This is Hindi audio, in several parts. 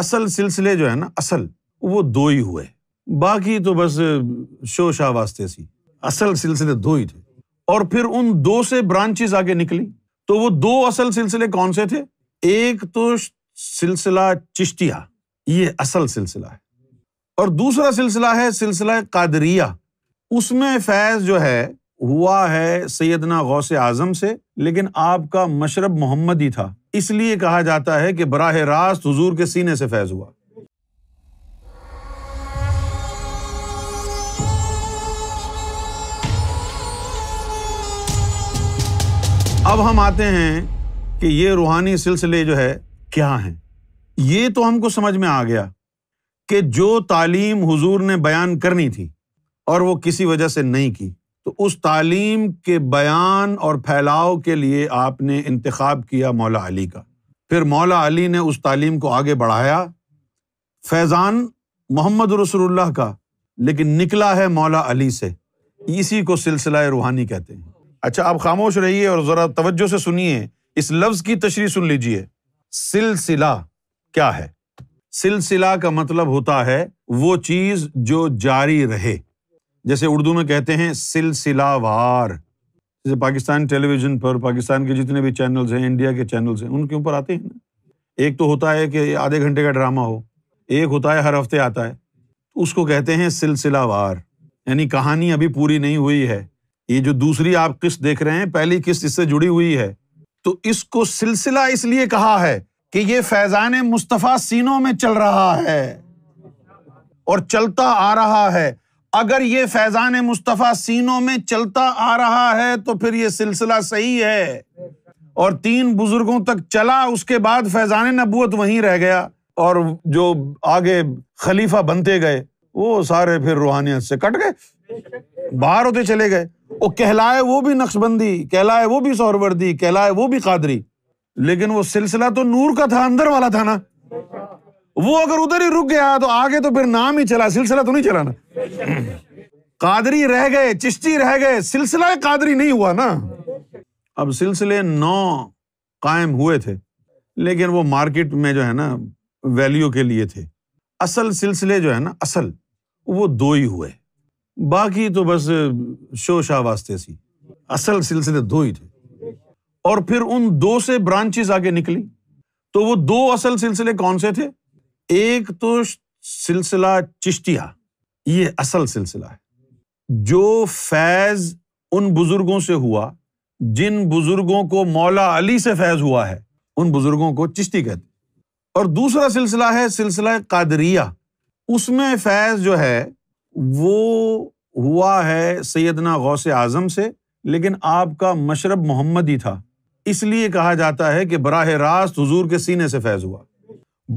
असल सिलसिले जो है ना असल वो दो ही हुए बाकी तो बस शो वास्ते सी असल सिलसिले दो ही थे और फिर उन दो से ब्रांचेस आगे निकली तो वो दो असल सिलसिले कौन से थे एक तो सिलसिला चिश्तिया ये असल सिलसिला है और दूसरा सिलसिला है सिलसिला कादरिया उसमें फैज जो है हुआ है सैदना गौस आज़म से लेकिन आपका मशरब मोहम्मद ही था इसलिए कहा जाता है कि बराह रास्त हजूर के सीने से फैज़ हुआ अब हम आते हैं कि ये रूहानी सिलसिले जो है क्या हैं ये तो हमको समझ में आ गया कि जो तालीम हजूर ने बयान करनी थी और वो किसी वजह से नहीं की तो उस तालीम के बयान और फैलाव के लिए आपने इंतखब किया मौला अली का फिर मौला अली ने उस तालीम को आगे बढ़ाया फैज़ान मोहम्मद रसोल्ला का लेकिन निकला है मौला अली से इसी को सिलसिला रूहानी कहते हैं अच्छा आप खामोश रहिए और ज़रा तवज्जो से सुनिए इस लफ्ज़ की तशरी सुन लीजिए सिलसिला क्या है सिलसिला का मतलब होता है वो चीज़ जो जारी रहे जैसे उर्दू में कहते हैं सिलसिलावार जैसे पाकिस्तान टेलीविज़न पर पाकिस्तान के जितने भी चैनल्स हैं इंडिया के चैनल्स हैं उनके ऊपर आते हैं एक तो होता है कि आधे घंटे का ड्रामा हो एक होता है हर हफ्ते आता है तो उसको कहते हैं सिलसिलावार यानी कहानी अभी पूरी नहीं हुई है ये जो दूसरी आप किस्त देख रहे हैं पहली किस्त इससे जुड़ी हुई है तो इसको सिलसिला इसलिए कहा है कि ये फैजान मुस्तफ़ा सीनों में चल रहा है और चलता आ रहा है अगर ये फैजान मुस्तफ़ा सीनों में चलता आ रहा है तो फिर ये सिलसिला सही है और तीन बुजुर्गों तक चला उसके बाद फैजान नबूत वहीं रह गया और जो आगे खलीफा बनते गए वो सारे फिर रूहानियत से कट गए बाहर होते चले गए वो कहलाए वो भी नक्शबंदी कहलाए वो भी सौरवर्दी कहलाए वो भी कादरी लेकिन वो सिलसिला तो नूर का था अंदर वाला था ना वो अगर उधर ही रुक गया तो आगे तो फिर नाम ही चला सिलसिला तो नहीं चला ना कादरी रह गए चिश्ती रह गए सिलसिला कादरी नहीं हुआ ना अब सिलसिले नौ कायम हुए थे लेकिन वो मार्केट में जो है ना वैल्यू के लिए थे असल सिलसिले जो है ना असल वो दो ही हुए बाकी तो बस शो शाह वास्ते सी असल सिलसिले दो ही थे और फिर उन दो से ब्रांचेस आगे निकली तो वो दो असल सिलसिले कौन से थे एक तो सिलसिला चिश्तिया ये असल सिलसिला है जो फैज उन बुजुर्गों से हुआ जिन बुजुर्गों को मौला अली से फैज हुआ है उन बुजुर्गों को चिश्ती कहते और दूसरा सिलसिला है सिलसिला कादरिया उसमें फैज जो है वो हुआ है सैदना गौस आजम से लेकिन आपका मशरब मोहम्मद ही था इसलिए कहा जाता है कि बराह रास्त हजूर के सीने से फैज हुआ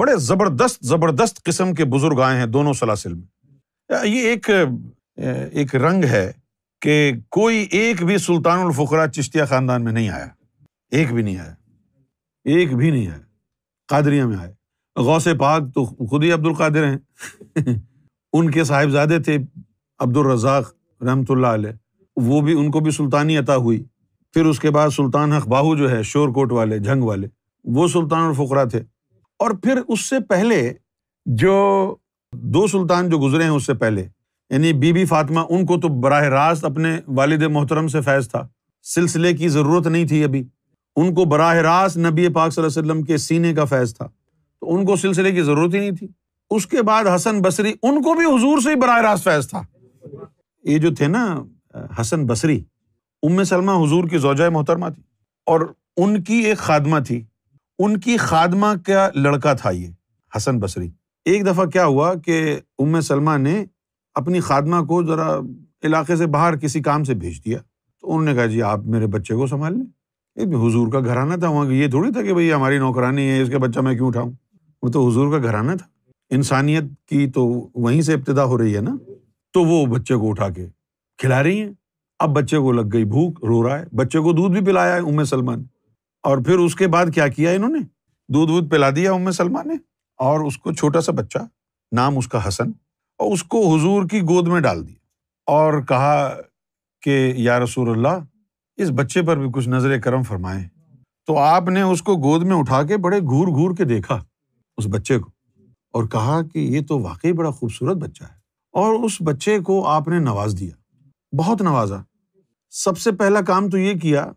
बड़े जबरदस्त जबरदस्त किस्म के बुजुर्ग आए हैं दोनों सलासिल में ये एक एक रंग है कि कोई एक भी सुल्तानुल फुकरा चिश्तिया खानदान में नहीं आया एक भी नहीं आया एक भी नहीं आया कादरिया में आए गौस पाक तो खुद ही अब्दुल कादिर हैं उनके साहिबजादे थे अब्दुल रजाक रहमतुल्लाह अलैह वो भी उनको भी सुल्तानी अता हुई फिर उसके बाद सुल्तान हक बाहू जो है शोरकोट वाले झंग वाले वो सुल्तान और फुकरा थे और फिर उससे पहले जो दो सुल्तान जो गुजरे हैं उससे पहले यानी बीबी फातिमा उनको तो बरह रास्त अपने वालद मोहतरम से फैज़ था सिलसिले की ज़रूरत नहीं थी अभी उनको बरह रास्त नबी पाक वसल्लम के सीने का फैज़ था तो उनको सिलसिले की ज़रूरत ही नहीं थी उसके बाद हसन बसरी उनको भी हजूर से ही बरह रास्त फैज़ था ये जो थे ना हसन बसरी उम सलमा हजूर की जोजा मोहतरमा थी और उनकी एक खादमा थी उनकी खादमा का लड़का था ये हसन बसरी एक दफ़ा क्या हुआ कि उम सलमा ने अपनी खादमा को ज़रा इलाके से बाहर किसी काम से भेज दिया तो उन्होंने कहा जी आप मेरे बच्चे को संभाल लें ये हुजूर का घराना था वहाँ ये थोड़ी था कि भाई हमारी नौकरानी है इसके बच्चा मैं क्यों उठाऊँ वो तो हुजूर का घराना था इंसानियत की तो वहीं से इब्तदा हो रही है ना तो वो बच्चे को उठा के खिला रही हैं अब बच्चे को लग गई भूख रो रहा है बच्चे को दूध भी पिलाया है उम सलमान और फिर उसके बाद क्या किया इन्होंने दूध वूध पिला दिया उम्म सलमा ने और उसको छोटा सा बच्चा नाम उसका हसन और उसको हुजूर की गोद में डाल दिया और कहा कि या रसूल इस बच्चे पर भी कुछ नजर करम फरमाए तो आपने उसको गोद में उठा के बड़े घूर घूर के देखा उस बच्चे को और कहा कि ये तो वाकई बड़ा खूबसूरत बच्चा है और उस बच्चे को आपने नवाज दिया बहुत नवाजा सबसे पहला काम तो ये किया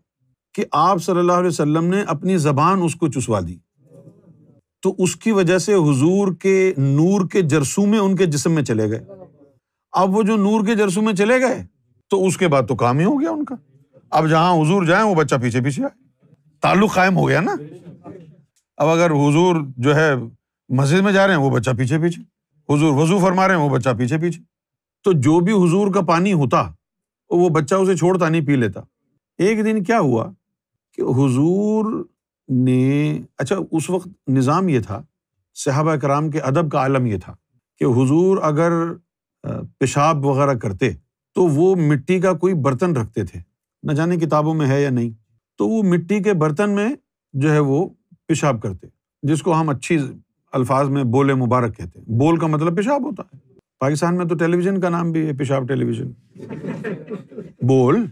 कि आप सल्लल्लाहु अलैहि वसल्लम ने अपनी ज़बान उसको चुसवा दी तो उसकी वजह से हुजूर के नूर के जरसूमे उनके जिसम में चले गए अब वो जो नूर के जरसूमे चले गए तो उसके बाद तो काम ही हो गया उनका अब जहाँ हुजूर जाए वो बच्चा पीछे पीछे आए ताल्लुक कायम हो गया ना अब अगर हुजूर जो है मस्जिद में जा रहे हैं वो बच्चा पीछे पीछे हुजूर वजू फरमा रहे हैं वो बच्चा पीछे पीछे तो जो भी हुजूर का पानी होता वो बच्चा उसे छोड़ता नहीं पी लेता एक दिन क्या हुआ कि हुजूर ने अच्छा उस वक्त निज़ाम ये था सहाबा कराम के अदब का आलम ये था कि हुजूर अगर पेशाब वगैरह करते तो वो मिट्टी का कोई बर्तन रखते थे न जाने किताबों में है या नहीं तो वो मिट्टी के बर्तन में जो है वो पेशाब करते जिसको हम अच्छी अल्फाज में बोले मुबारक कहते हैं बोल का मतलब पेशाब होता है पाकिस्तान में तो टेलीविज़न का नाम भी है पेशाब टेलीविज़न बोल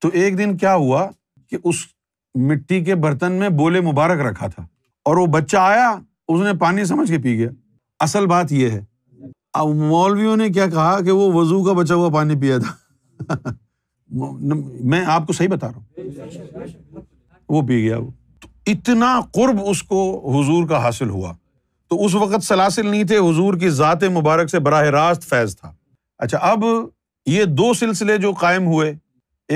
तो एक दिन क्या हुआ कि उस मिट्टी के बर्तन में बोले मुबारक रखा था और वो बच्चा आया उसने पानी समझ के पी गया असल बात यह है अब मौलवियों ने क्या कहा कि वो वजू का बचा हुआ पानी पिया था मैं आपको सही बता रहा हूँ वो पी गया वो तो इतना कुर्ब उसको हुजूर का हासिल हुआ तो उस वक़्त सलासिल नहीं थे हज़ूर की ज़ात मुबारक से बरह रास्त फैज़ था अच्छा अब ये दो सिलसिले जो कायम हुए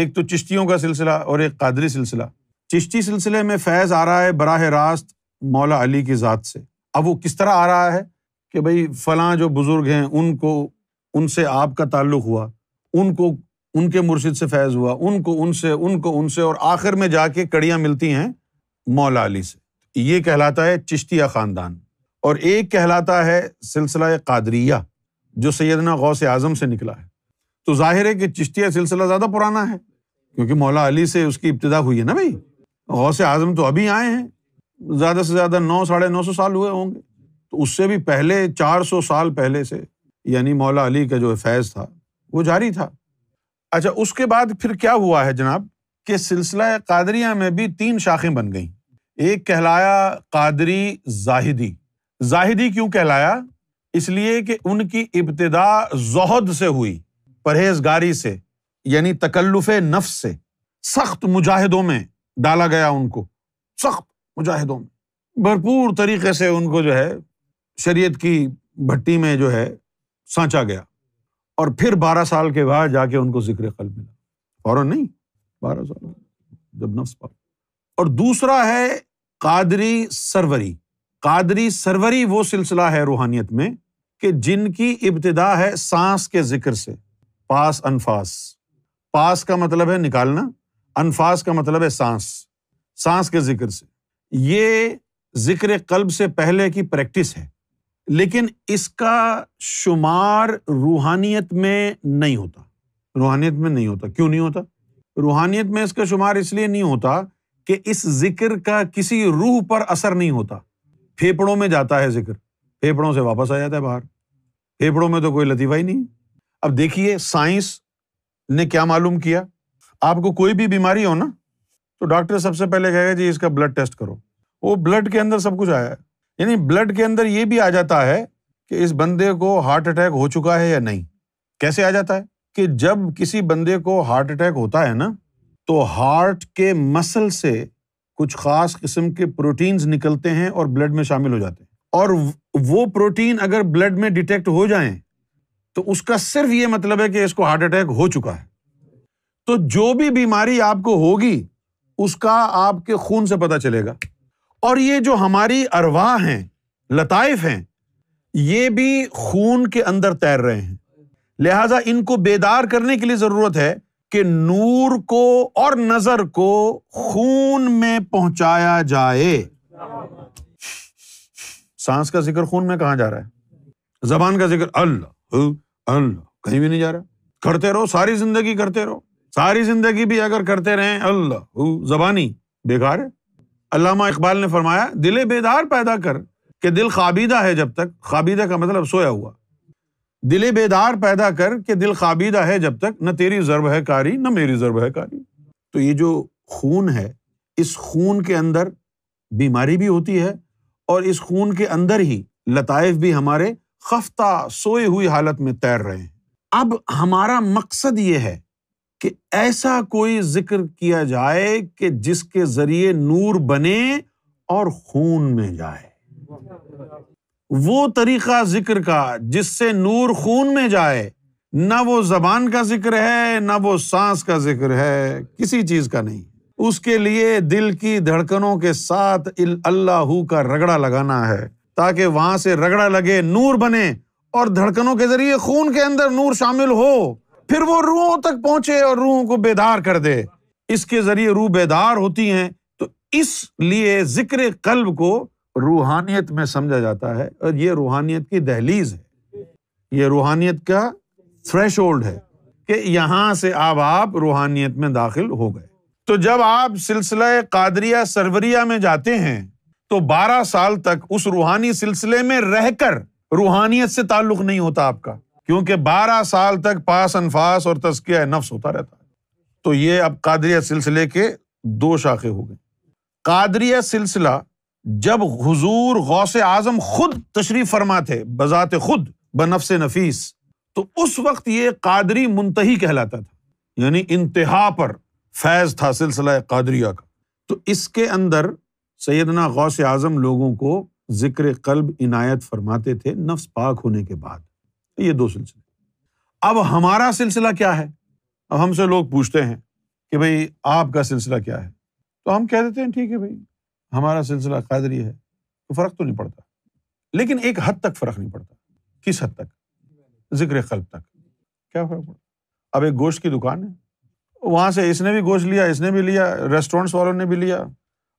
एक तो चिश्तियों का सिलसिला और एक कादरी सिलसिला चिश्ती सिलसिले में फैज़ आ रहा है बरह रास्त मौला अली की ज़ात से अब वो किस तरह आ रहा है कि भाई फलां जो बुज़ुर्ग हैं उनको उनसे आपका ताल्लुक़ हुआ उनको उनके मुर्शिद से फैज़ हुआ उनको उनसे उनको उनसे और आखिर में जाके कड़ियाँ मिलती हैं मौला अली से ये कहलाता है चिश्तिया ख़ानदान और एक कहलाता है सिलसिला कादरिया जो सैदना गौस आजम से निकला है तो जाहिर है कि चिश्तिया सिलसिला ज़्यादा पुराना है क्योंकि मौला अली से उसकी इब्तदा हुई है ना भाई गौस आजम तो अभी आए हैं ज़्यादा से ज़्यादा नौ साढ़े नौ सौ साल हुए होंगे तो उससे भी पहले चार सौ साल पहले से यानी मौला अली का जो फैज़ था वो जारी था अच्छा उसके बाद फिर क्या हुआ है जनाब कि सिलसिला कादरिया में भी तीन शाखें बन गई एक कहलाया कादरी जाहिदी जाहिदी क्यों कहलाया इसलिए कि उनकी इब्तदा जहद से हुई परहेजगारी से यानी तकल्लुफ नफ्स से सख्त मुजाहिदों में डाला गया उनको सख्त मुजाहिदों में भरपूर तरीके से उनको जो है शरीयत की भट्टी में जो है सांचा गया और फिर बारह साल के बाद जाके उनको जिक्र कल मिला फौरन नहीं बारह साल जब नफ्स पा और दूसरा है कादरी सरवरी कादरी सरवरी वो सिलसिला है रूहानियत में कि जिनकी इब्तदा है सांस के जिक्र से पास अनफास पास का मतलब है निकालना अनफास का मतलब है सांस सांस के जिक्र से ये जिक्र कल्ब से पहले की प्रैक्टिस है लेकिन इसका शुमार रूहानियत में नहीं होता रूहानियत में नहीं होता क्यों नहीं होता रूहानियत में इसका शुमार इसलिए नहीं होता कि इस जिक्र का किसी रूह पर असर नहीं होता फेफड़ों में जाता है जिक्र फेफड़ों से वापस आ जाता है बाहर फेफड़ों में तो कोई लतीफा ही नहीं अब देखिए साइंस ने क्या मालूम किया आपको कोई भी बीमारी हो ना तो डॉक्टर सबसे पहले कहेगा जी इसका ब्लड टेस्ट करो वो ब्लड के अंदर सब कुछ आया है यानी ब्लड के अंदर ये भी आ जाता है कि इस बंदे को हार्ट अटैक हो चुका है या नहीं कैसे आ जाता है कि जब किसी बंदे को हार्ट अटैक होता है ना तो हार्ट के मसल से कुछ ख़ास किस्म के प्रोटीन निकलते हैं और ब्लड में शामिल हो जाते हैं और वो प्रोटीन अगर ब्लड में डिटेक्ट हो जाए तो उसका सिर्फ यह मतलब है कि इसको हार्ट अटैक हो चुका है तो जो भी बीमारी आपको होगी उसका आपके खून से पता चलेगा और ये जो हमारी अरवाह हैं लताइफ हैं ये भी खून के अंदर तैर रहे हैं लिहाजा इनको बेदार करने के लिए ज़रूरत है कि नूर को और नजर को खून में पहुंचाया जाए सांस का जिक्र खून में कहा जा रहा है जबान का जिक्र अल्लाह अल्लाह कहीं भी नहीं जा रहा करते रहो सारी जिंदगी करते रहो सारी जिंदगी भी अगर करते रहें अल्लाह जबानी बेकार है अल्लामा इकबाल ने फरमाया दिले बेदार पैदा कर कि दिल खाबीदा है जब तक खाबीदा का मतलब सोया हुआ दिले बेदार पैदा कर कि दिल खाबीदा है जब तक न तेरी जरब है कारी न मेरी जरब है कारी तो ये जो खून है इस खून के अंदर बीमारी भी होती है और इस खून के अंदर ही लताइफ भी हमारे खफ्ता सोए हुई हालत में तैर रहे हैं अब हमारा मकसद ये है कि ऐसा कोई जिक्र किया जाए कि जिसके जरिए नूर बने और खून में जाए वो तरीका जिक्र का जिससे नूर खून में जाए ना वो जबान का जिक्र है ना वो सांस का जिक्र है किसी चीज का नहीं उसके लिए दिल की धड़कनों के साथ अल्लाह का रगड़ा लगाना है ताकि वहां से रगड़ा लगे नूर बने और धड़कनों के जरिए खून के अंदर नूर शामिल हो फिर वो रूहों तक पहुंचे और रूहों को बेदार कर दे इसके जरिए रूह बेदार होती हैं तो इसलिए जिक्र कल्ब को रूहानियत में समझा जाता है और ये रूहानियत की दहलीज है ये रूहानियत का फ्रेश होल्ड है कि यहाँ से अब आप रूहानियत में दाखिल हो गए तो जब आप सिलसिला कादरिया सरवरिया में जाते हैं तो 12 साल तक उस रूहानी सिलसिले में रहकर रूहानियत से ताल्लुक नहीं होता आपका क्योंकि 12 साल तक पास अनफास और तस्किया नफ्स होता रहता है तो ये अब कादरिया सिलसिले के दो शाखे हो गए कादरिया सिलसिला जब हुजूर गौस आजम खुद तशरीफ फरमा थे बजात खुद बनफ्स नफीस तो उस वक्त ये कादरी मुंतही कहलाता था यानी इंतहा पर फैज था सिलसिला कादरिया का तो इसके अंदर सैदना गौस आजम लोगों को जिक्र कल्ब इनायत फरमाते थे नफ्स पाक होने के बाद ये दो सिलसिले अब हमारा सिलसिला क्या है अब हमसे लोग पूछते हैं कि भाई आपका सिलसिला क्या है तो हम कह देते हैं ठीक है भाई हमारा सिलसिला कादरी है तो फ़र्क तो नहीं पड़ता लेकिन एक हद तक फ़र्क नहीं पड़ता किस हद तक जिक्र कल्ब तक क्या फ़र्क पड़ता अब एक गोश्त की दुकान है वहाँ से इसने भी गोश्त लिया इसने भी लिया रेस्टोरेंट्स वालों ने भी लिया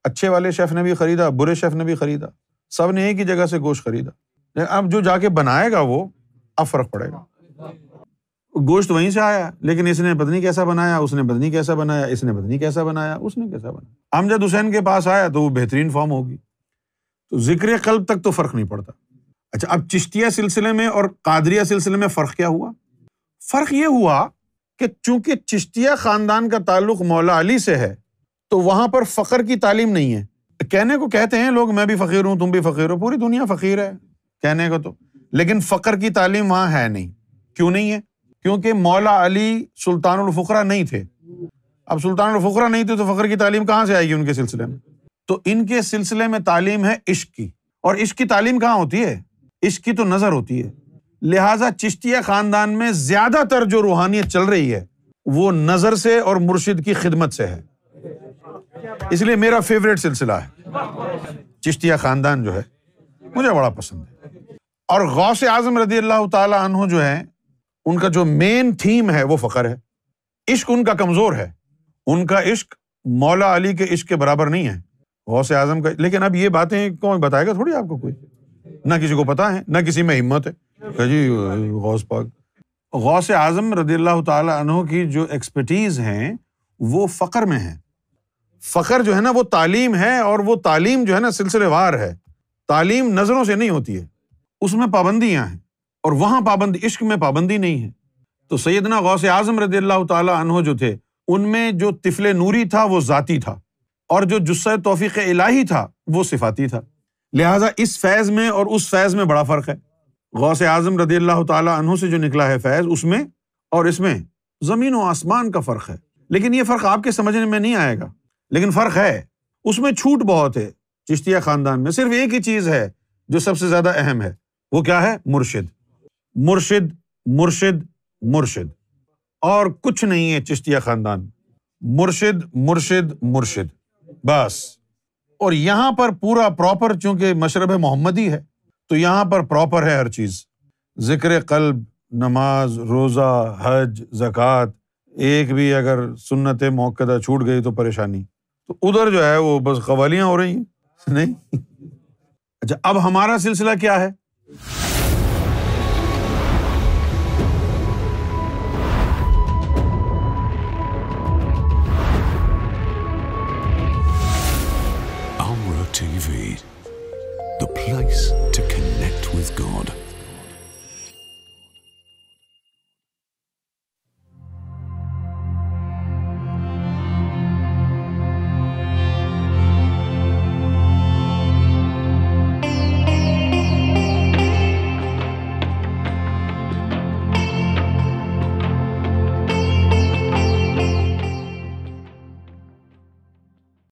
अच्छे वाले शेफ़ ने भी ख़रीदा बुरे शेफ़ ने भी ख़रीदा सब ने एक ही जगह से गोश्त खरीदा अब जो जाके बनाएगा वो अब फ़र्क पड़ेगा गोश्त वहीं से आया लेकिन इसने पत्नी कैसा बनाया उसने पत्नी कैसा बनाया इसने पत्नी कैसा बनाया उसने कैसा बनाया अमजद हुसैन के पास आया तो वो बेहतरीन फॉर्म होगी तो जिक्र कल्ब तक तो फ़र्क नहीं पड़ता अच्छा अब चिश्तिया सिलसिले में और कादरिया सिलसिले में फ़र्क क्या हुआ फ़र्क ये हुआ कि चूंकि चिश्तिया ख़ानदान का ताल्लुक मौला अली से है तो वहाँ पर फ़ख्र की तालीम नहीं है कहने को कहते हैं लोग मैं भी फ़कीर हूँ तुम भी फ़कीर हो पूरी दुनिया फ़कीर है कहने को तो लेकिन फ़ख्र की तालीम वहाँ है नहीं क्यों नहीं है क्योंकि मौला अली सुल्तानफरा नहीं थे अब सुल्तानफरा नहीं थे तो फ़ख्र की तालीम कहाँ से आएगी उनके सिलसिले में तो इनके सिलसिले में तालीम है इश्क की और इश्क की तालीम कहाँ होती है इश्क की तो नज़र होती है लिहाजा चिश्तिया ख़ानदान में ज़्यादातर जो रूहानियत चल रही है वो नज़र से और मुर्शिद की खिदमत से है इसलिए मेरा फेवरेट सिलसिला है चिश्तिया ख़ानदान जो है मुझे बड़ा पसंद है और गौ से आजम रजी अल्लाह तु जो है उनका जो मेन थीम है वो फ़कर है इश्क उनका कमज़ोर है उनका इश्क मौला अली के इश्क के बराबर नहीं है गौस आजम का लेकिन अब ये बातें कौन बताएगा थोड़ी आपको कोई ना किसी को पता है ना किसी में हिम्मत है जी गौस पाक गौस आजम रदी अल्लाह तहों की जो एक्सपर्टीज़ हैं वो फ़कर में है फ़कर जो है ना वो तालीम है और वो तालीम जो है ना सिलसिलेवार है तालीम नज़रों से नहीं होती है उसमें पाबंदियाँ हैं और वहाँ पाबंदी इश्क में पाबंदी नहीं है तो सैदना गौस आजम रदी अल्लाह तहो जो थे उनमें जो तिफल नूरी था वो ज़ाती था और जो जुस्सा तोफ़ी इलाही था वो सिफाती था लिहाजा इस फैज़ में और उस फैज़ में बड़ा फ़र्क है गौस आजम रदी अल्लाह तहों से जो निकला है फैज़ उसमें और इसमें ज़मीन व आसमान का फ़र्क है लेकिन ये फ़र्क आपके समझने में नहीं आएगा लेकिन फ़र्क है उसमें छूट बहुत है चिश्तिया ख़ानदान में सिर्फ एक ही चीज़ है जो सबसे ज़्यादा अहम है वो क्या है मुर्शिद मुर्शिद मुर्शिद मुर्शिद और कुछ नहीं है चिश्तिया खानदान मुर्शिद मुर्शिद मुर्शिद बस और यहाँ पर पूरा प्रॉपर चूंकि मशरब मोहम्मदी है तो यहाँ पर प्रॉपर है हर चीज़ जिक्र कल्ब नमाज रोज़ा हज ज़क़़त एक भी अगर सुन्नत मौकदा छूट गई तो परेशानी तो उधर जो है वो बस कवालियाँ हो रही हैं नहीं अच्छा अब हमारा सिलसिला क्या है Camera TV, the place to connect with God.